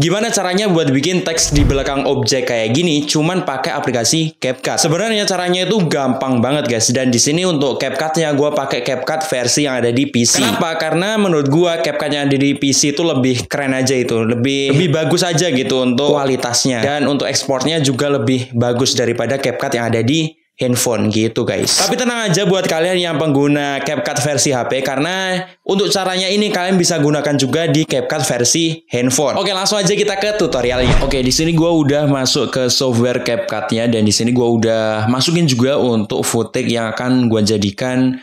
Gimana caranya buat bikin teks di belakang objek kayak gini cuman pakai aplikasi CapCut? Sebenarnya caranya itu gampang banget guys dan di sini untuk CapCutnya gue pakai CapCut versi yang ada di PC. Kenapa? Karena menurut gue CapCut yang ada di PC itu lebih keren aja itu, lebih iya. lebih bagus aja gitu untuk kualitasnya dan untuk ekspornya juga lebih bagus daripada CapCut yang ada di handphone gitu guys. Tapi tenang aja buat kalian yang pengguna CapCut versi HP karena untuk caranya ini kalian bisa gunakan juga di CapCut versi handphone. Oke, langsung aja kita ke tutorialnya. Oke, di sini gue udah masuk ke software CapCutnya dan di sini gue udah masukin juga untuk footage yang akan gue jadikan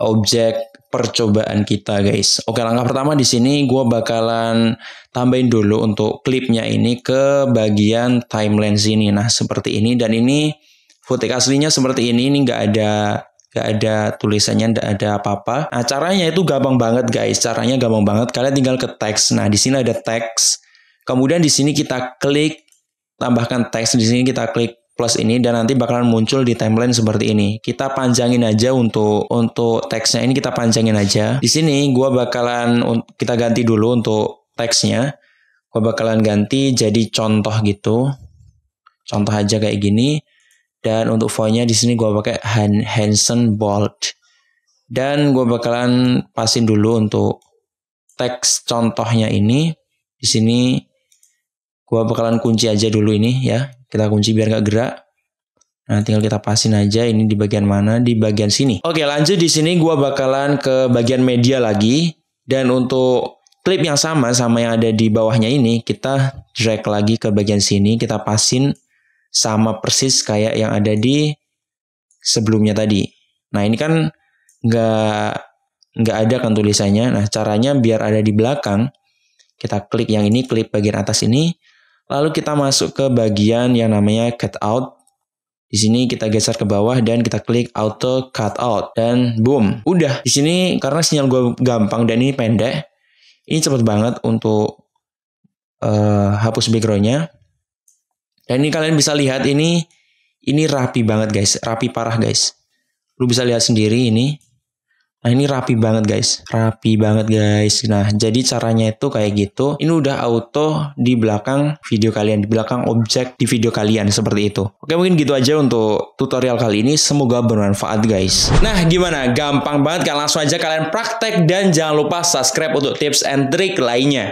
objek percobaan kita guys. Oke, langkah pertama di sini gue bakalan tambahin dulu untuk klipnya ini ke bagian timeline sini. Nah, seperti ini dan ini Footage aslinya seperti ini, ini nggak ada nggak ada tulisannya, nggak ada apa-apa. Nah, caranya itu gampang banget guys, caranya gampang banget. Kalian tinggal ke teks. Nah, di sini ada teks. Kemudian di sini kita klik tambahkan teks di sini kita klik plus ini dan nanti bakalan muncul di timeline seperti ini. Kita panjangin aja untuk untuk teksnya ini kita panjangin aja. Di sini gua bakalan kita ganti dulu untuk teksnya. Gua bakalan ganti jadi contoh gitu. Contoh aja kayak gini. Dan untuk fontnya di sini gue pakai Hanson Bold. Dan gue bakalan pasin dulu untuk teks contohnya ini. Di sini gue bakalan kunci aja dulu ini ya. Kita kunci biar nggak gerak. Nah, tinggal kita pasin aja ini di bagian mana, di bagian sini. Oke, lanjut di sini gue bakalan ke bagian media lagi dan untuk klip yang sama sama yang ada di bawahnya ini kita drag lagi ke bagian sini, kita pasin sama persis kayak yang ada di sebelumnya tadi. Nah ini kan nggak nggak ada kan tulisannya. Nah caranya biar ada di belakang, kita klik yang ini, klik bagian atas ini, lalu kita masuk ke bagian yang namanya cut out. Di sini kita geser ke bawah dan kita klik auto cut out dan boom, udah. Di sini karena sinyal gue gampang dan ini pendek, ini cepet banget untuk uh, hapus backgroundnya. Dan ini kalian bisa lihat ini ini rapi banget guys, rapi parah guys. Lu bisa lihat sendiri ini. Nah ini rapi banget guys, rapi banget guys. Nah jadi caranya itu kayak gitu. Ini udah auto di belakang video kalian, di belakang objek di video kalian seperti itu. Oke mungkin gitu aja untuk tutorial kali ini. Semoga bermanfaat guys. Nah gimana? Gampang banget kan? Langsung aja kalian praktek dan jangan lupa subscribe untuk tips and trick lainnya.